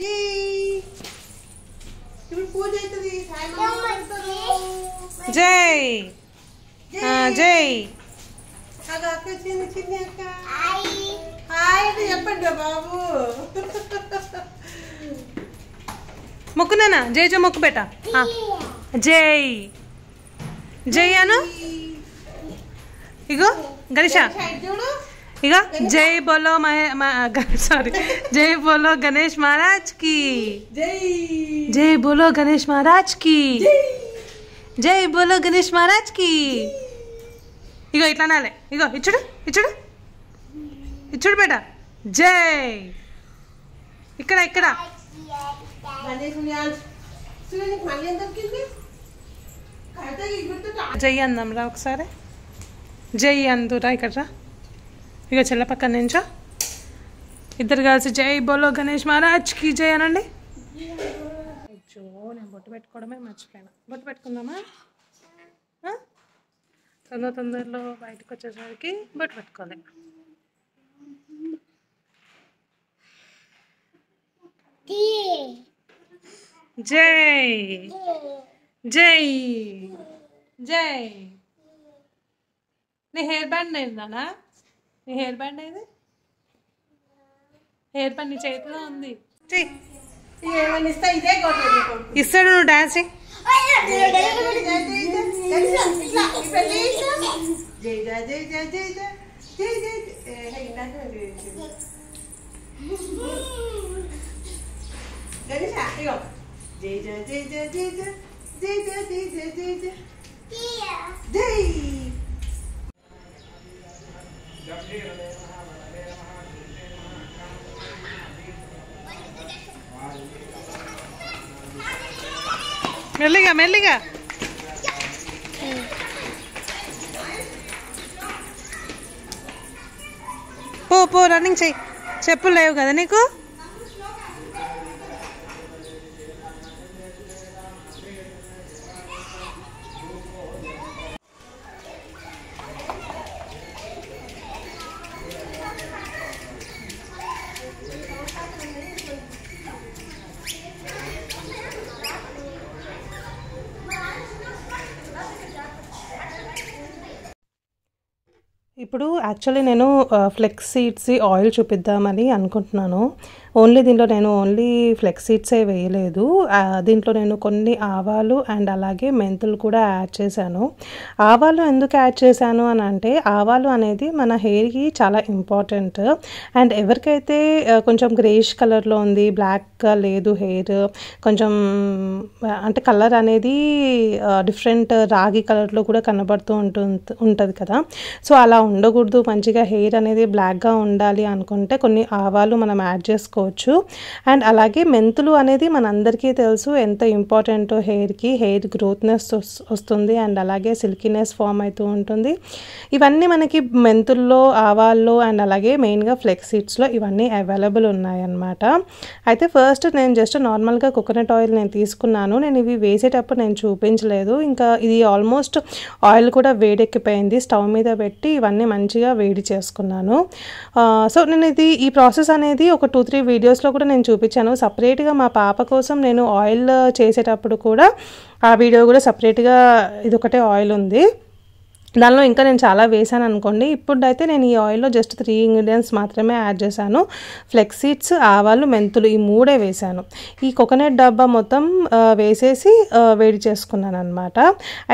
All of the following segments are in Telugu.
జై జై అది అక్క చిన్న చిన్న అక్క హాయ్ చెప్పండి బాబు మొక్కునేనా జై జో మొక్కు బేట జై జై అను ఇగో గణేష जय बोलो सॉरी जय बोलो गणेश महाराज की जय जय बोलो गणेश महाराज की जय बोलो गणेश महाराज की इगो इला ना ले इगो इचुड़ इचुड़ इचुड़ बेटा जय इकड़ा इकड़ा जय अंदमरा सारे जय अंदुरा इकड़ा ఇక చెల్ల పక్కన నుంచో ఇద్దరు కలిసి జై బోలో గణేష్ మహారాజ్ కి జై అనండి నేను బొట్టు పెట్టుకోవడమే మర్చిపోయాను బొట్టు పెట్టుకుందామా తొందర తొందరలో బయటకు వచ్చేసరికి బొట్టు పెట్టుకోవాలి జై జై జై నీ హెయిర్ బ్యాండ్ నేర్దానా నీ హెయిర్ బ్యాండ్ ఏది హెయిర్ బ్యాండ్ నీ చేతిలో ఉంది ఇస్తాడు నువ్వు డాన్స్ జై జయ జయ జయ జయ జయ జయ జయ జయ జయ జయ మెల్లిగా మెల్లిగా పో పో రన్నింగ్ చెయ్యి చెప్పులు లేవు కదా నీకు ఇప్పుడు యాక్చువల్లీ నేను ఫ్లెక్స్ సీడ్స్ ఆయిల్ చూపిద్దామని అనుకుంటున్నాను ఓన్లీ దీంట్లో నేను ఓన్లీ ఫ్లెక్స్ సీడ్సే వేయలేదు దీంట్లో నేను కొన్ని ఆవాలు అండ్ అలాగే మెంతులు కూడా యాడ్ చేశాను ఆవాలు ఎందుకు యాడ్ చేశాను అని అంటే ఆవాలు అనేది మన హెయిర్కి చాలా ఇంపార్టెంట్ అండ్ ఎవరికైతే కొంచెం గ్రేష్ కలర్లో ఉంది బ్లాక్గా లేదు హెయిర్ కొంచెం అంటే కలర్ అనేది డిఫరెంట్ రాగి కలర్లో కూడా కనబడుతూ ఉంటుంది ఉంటుంది కదా సో అలా ఉండకూడదు మంచిగా హెయిర్ అనేది బ్లాక్గా ఉండాలి అనుకుంటే కొన్ని ఆవాలు మనం యాడ్ చేసుకోవచ్చు అండ్ అలాగే మెంతులు అనేది మనందరికీ తెలుసు ఎంత ఇంపార్టెంటో హెయిర్కి హెయిర్ గ్రోత్నెస్ వస్తుంది అండ్ అలాగే సిల్కీనెస్ ఫామ్ అవుతూ ఉంటుంది ఇవన్నీ మనకి మెంతుల్లో ఆవాల్లో అండ్ అలాగే మెయిన్గా ఫ్లెక్స్ ఇవన్నీ అవైలబుల్ ఉన్నాయన్నమాట అయితే ఫస్ట్ నేను జస్ట్ నార్మల్గా కోకోనట్ ఆయిల్ నేను తీసుకున్నాను నేను ఇవి వేసేటప్పుడు నేను చూపించలేదు ఇంకా ఇది ఆల్మోస్ట్ ఆయిల్ కూడా వేడెక్కిపోయింది స్టవ్ మీద పెట్టి ఇవన్నీ దాన్ని మంచిగా వేడి చేసుకున్నాను సో నేను ఇది ఈ ప్రాసెస్ అనేది ఒక టూ త్రీ వీడియోస్లో కూడా నేను చూపించాను సపరేట్గా మా పాప కోసం నేను ఆయిల్ చేసేటప్పుడు కూడా ఆ వీడియో కూడా సపరేట్గా ఇదొకటే ఆయిల్ ఉంది దానిలో ఇంకా నేను చాలా వేసాను అనుకోండి ఇప్పుడైతే నేను ఈ ఆయిల్లో జస్ట్ త్రీ ఇంగ్రీడియంట్స్ మాత్రమే యాడ్ చేశాను ఫ్లెక్స్ ఆవాలు మెంతులు ఈ మూడే వేశాను ఈ కోకోనట్ డబ్బా మొత్తం వేసేసి వేడి చేసుకున్నాను అనమాట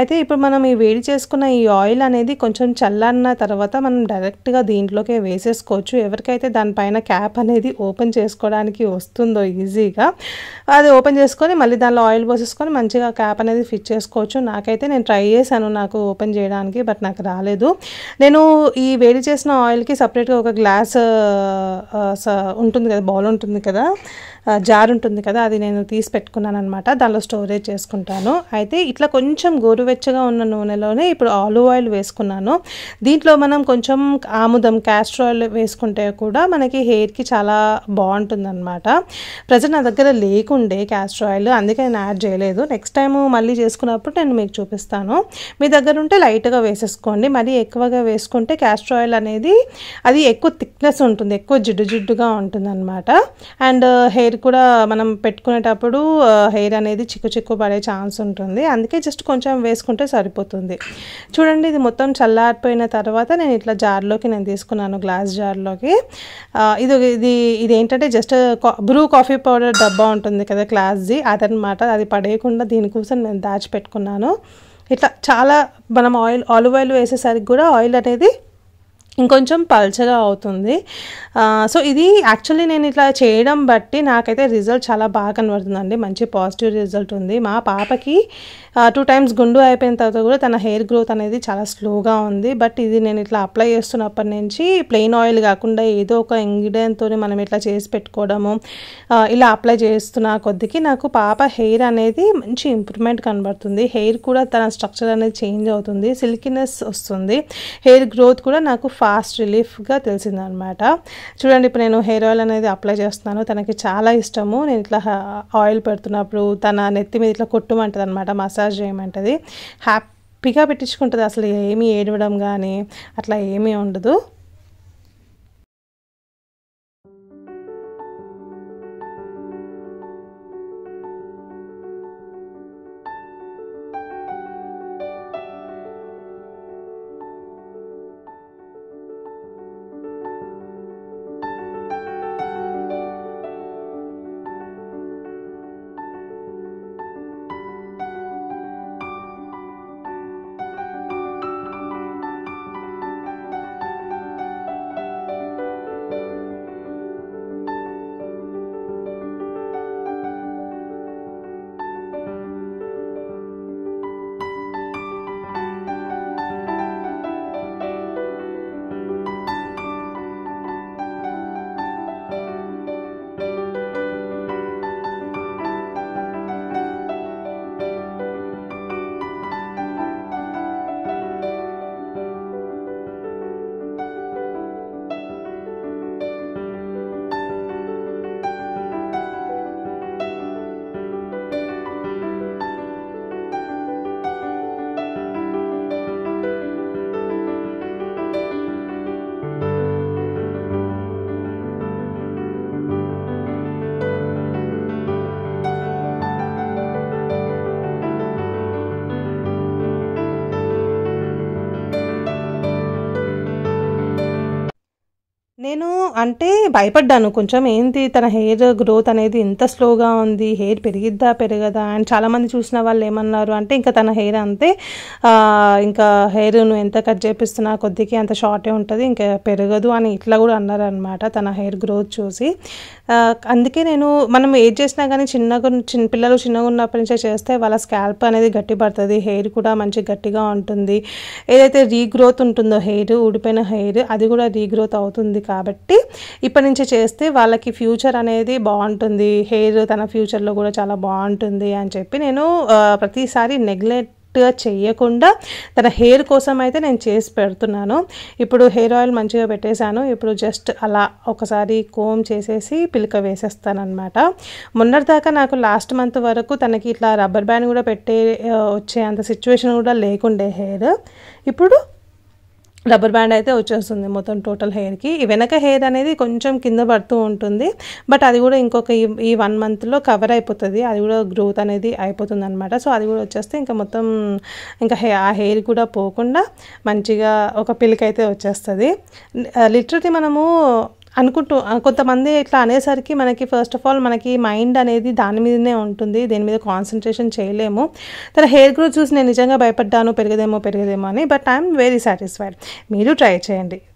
అయితే ఇప్పుడు మనం ఈ వేడి చేసుకున్న ఈ ఆయిల్ అనేది కొంచెం చల్లన్న తర్వాత మనం డైరెక్ట్గా దీంట్లోకే వేసేసుకోవచ్చు ఎవరికైతే దానిపైన క్యాప్ అనేది ఓపెన్ చేసుకోవడానికి వస్తుందో ఈజీగా అది ఓపెన్ చేసుకొని మళ్ళీ దానిలో ఆయిల్ పోసేసుకొని మంచిగా క్యాప్ అనేది ఫిట్ చేసుకోవచ్చు నాకైతే నేను ట్రై చేశాను నాకు ఓపెన్ చేయడానికి బట్ నాకు రాలేదు నేను ఈ వేడి చేసిన ఆయిల్కి సపరేట్గా ఒక గ్లాస్ ఉంటుంది కదా బౌల్ ఉంటుంది కదా జార్ ఉంటుంది కదా అది నేను తీసి పెట్టుకున్నాను అనమాట దానిలో స్టోరేజ్ చేసుకుంటాను అయితే ఇట్లా కొంచెం గోరువెచ్చగా ఉన్న నూనెలోనే ఇప్పుడు ఆలివ్ ఆయిల్ వేసుకున్నాను దీంట్లో మనం కొంచెం ఆముదం క్యాస్టర్ ఆయిల్ వేసుకుంటే కూడా మనకి హెయిర్కి చాలా బాగుంటుంది అనమాట ప్రజెంట్ నా దగ్గర లేకుండే క్యాస్టర్ ఆయిల్ అందుకే నేను యాడ్ చేయలేదు నెక్స్ట్ టైం మళ్ళీ చేసుకున్నప్పుడు నేను మీకు చూపిస్తాను మీ దగ్గర ఉంటే లైట్గా వేసేసుకోండి మరీ ఎక్కువగా వేసుకుంటే క్యాస్టర్ ఆయిల్ అనేది అది ఎక్కువ థిక్నెస్ ఉంటుంది ఎక్కువ జిడ్డు జిడ్డుగా ఉంటుంది అనమాట అండ్ హెయిర్ హెయిర్ కూడా మనం పెట్టుకునేటప్పుడు హెయిర్ అనేది చిక్కు చిక్కు పడే ఛాన్స్ ఉంటుంది అందుకే జస్ట్ కొంచెం వేసుకుంటే సరిపోతుంది చూడండి ఇది మొత్తం చల్లారిపోయిన తర్వాత నేను ఇట్లా జార్లోకి నేను తీసుకున్నాను గ్లాస్ జార్లోకి ఇది ఇది ఇది ఏంటంటే జస్ట్ బ్రూ కాఫీ పౌడర్ డబ్బా ఉంటుంది కదా గ్లాస్ది అదనమాట అది పడేయకుండా దీనికోసం నేను దాచిపెట్టుకున్నాను ఇట్లా చాలా మనం ఆయిల్ ఆలివ్ ఆయిల్ వేసేసరికి కూడా ఆయిల్ అనేది ఇంకొంచెం పల్చగా అవుతుంది సో ఇది యాక్చువల్లీ నేను ఇట్లా చేయడం బట్టి నాకైతే రిజల్ట్ చాలా బాగా కనబడుతుందండి మంచి పాజిటివ్ రిజల్ట్ ఉంది మా పాపకి టూ టైమ్స్ గుండు అయిపోయిన తర్వాత కూడా తన హెయిర్ గ్రోత్ అనేది చాలా స్లోగా ఉంది బట్ ఇది నేను ఇట్లా అప్లై చేస్తున్నప్పటి నుంచి ప్లెయిన్ ఆయిల్ కాకుండా ఏదో ఒక ఇంగ్రీడియంట్తో మనం ఇట్లా చేసి పెట్టుకోవడము ఇలా అప్లై చేస్తున్న కొద్దికి నాకు పాప హెయిర్ అనేది మంచి ఇంప్రూవ్మెంట్ కనబడుతుంది హెయిర్ కూడా తన స్ట్రక్చర్ అనేది చేంజ్ అవుతుంది సిల్కినెస్ వస్తుంది హెయిర్ గ్రోత్ కూడా నాకు ఫాస్ట్ రిలీఫ్గా తెలిసిందనమాట చూడండి ఇప్పుడు నేను హెయిర్ ఆయిల్ అనేది అప్లై చేస్తున్నాను తనకి చాలా ఇష్టము నేను ఇట్లా ఆయిల్ పెడుతున్నప్పుడు తన నెత్తి మీద ఇట్లా కొట్టుమంటది అనమాట మసాజ్ చేయమంటది హ్యాపీగా పెట్టించుకుంటుంది అసలు ఏమీ ఏడవడం కానీ అట్లా ఏమీ ఉండదు అంటే భయపడ్డాను కొంచెం ఏంటి తన హెయిర్ గ్రోత్ అనేది ఇంత స్లోగా ఉంది హెయిర్ పెరిగిద్దా పెరగదా అండ్ చాలామంది చూసిన వాళ్ళు ఏమన్నారు అంటే ఇంకా తన హెయిర్ అంతే ఇంకా హెయిర్ నువ్వు ఎంత కట్ చేపిస్తున్నా కొద్దికి అంత షార్టే ఉంటుంది ఇంకా పెరగదు అని ఇట్లా కూడా అన్నారనమాట తన హెయిర్ గ్రోత్ చూసి అందుకే నేను మనం ఏజ్ చేసినా కానీ చిన్నగా చిన్న పిల్లలు చిన్నగా ఉన్నప్పటి నుంచే చేస్తే వాళ్ళ స్కాల్ప్ అనేది గట్టి పడుతుంది హెయిర్ కూడా మంచి గట్టిగా ఉంటుంది ఏదైతే రీగ్రోత్ ఉంటుందో హెయిర్ ఊడిపోయిన హెయిర్ అది కూడా రీగ్రోత్ అవుతుంది కాబట్టి ఇప్పటి నుంచే చేస్తే వాళ్ళకి ఫ్యూచర్ అనేది బాగుంటుంది హెయిర్ తన ఫ్యూచర్లో కూడా చాలా బాగుంటుంది అని చెప్పి నేను ప్రతిసారి నెగ్లెక్ట్ కరెక్ట్గా చేయకుండా తన హెయిర్ కోసం అయితే నేను చేసి పెడుతున్నాను ఇప్పుడు హెయిర్ ఆయిల్ మంచిగా పెట్టేశాను ఇప్పుడు జస్ట్ అలా ఒకసారి కోమ్ చేసేసి పిలక వేసేస్తానమాట మొన్నటిదాకా నాకు లాస్ట్ మంత్ వరకు తనకి ఇట్లా రబ్బర్ బ్యాండ్ కూడా పెట్టే వచ్చే అంత సిచ్యువేషన్ కూడా లేకుండే హెయిర్ ఇప్పుడు రబ్బర్ బ్యాండ్ అయితే వచ్చేస్తుంది మొత్తం టోటల్ హెయిర్కి వెనక హెయిర్ అనేది కొంచెం కింద పడుతూ ఉంటుంది బట్ అది కూడా ఇంకొక ఈ వన్ మంత్లో కవర్ అయిపోతుంది అది కూడా గ్రోత్ అనేది అయిపోతుంది అనమాట సో అది కూడా వచ్చేస్తే ఇంకా మొత్తం ఇంకా ఆ హెయిర్ కూడా పోకుండా మంచిగా ఒక పిలికైతే వచ్చేస్తుంది లిటరలీ మనము అనుకుంటూ కొంతమంది ఇట్లా అనేసరికి మనకి ఫస్ట్ ఆఫ్ ఆల్ మనకి మైండ్ అనేది దాని మీదనే ఉంటుంది దీని మీద కాన్సన్ట్రేషన్ చేయలేము తన హెయిర్ గ్రోత్ చూసి నేను నిజంగా భయపడ్డాను పెరగదేమో పెరగదేమో అని బట్ ఐఎమ్ వెరీ సాటిస్ఫైడ్ మీరు ట్రై చేయండి